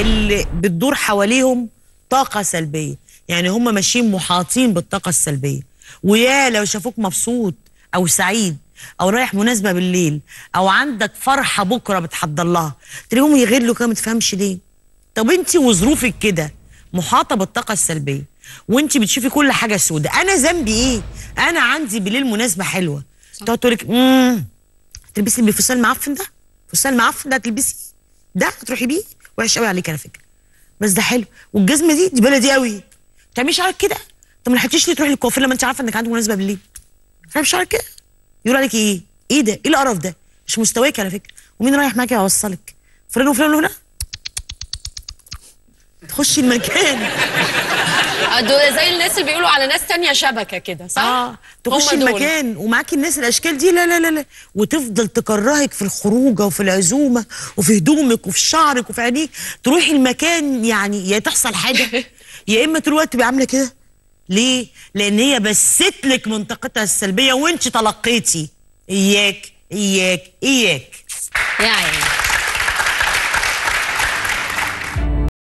اللي بتدور حواليهم طاقه سلبيه يعني هم ماشيين محاطين بالطاقه السلبيه ويا لو شافوك مبسوط او سعيد او رايح مناسبه بالليل او عندك فرحه بكره بتحضر لها تلاقيهم يغلوا كده ما تفهمش ليه طب انت وظروفك كده محاطه بالطاقه السلبيه وانت بتشوفي كل حاجه سودة انا ذنبي ايه انا عندي بالليل مناسبه حلوه تقعد تقول لك تلبسي الفستان المعفن ده فستان المعفن ده تلبسي ده هتروحي بيه وحش قوي عليك على فكره بس ده حلو والجزمه دي دي بلدي قوي تعملي شعرك كده انت ما لحقتيش تروحي للكوافير لما انت عارفه انك عندك مناسبه بالليل تعملي شعرك كده يقول عليك ايه ايه ده ايه القرف ده مش مستواك على فكره ومين رايح معاكي هيوصلك؟ فلان وفلان وفلان تخشي المكان دول زي الناس اللي بيقولوا على ناس تانية شبكه كده صح؟ اه تخش المكان ومعاكي الناس الاشكال دي لا لا لا لا وتفضل تكرهك في الخروجه وفي العزومه وفي هدومك وفي شعرك وفي عينيك تروحي المكان يعني يا تحصل حاجه يا اما طول الوقت تبقي عامله كده ليه؟ لان هي بست لك منطقتها السلبيه وانت تلقيتي اياك اياك اياك يا عيني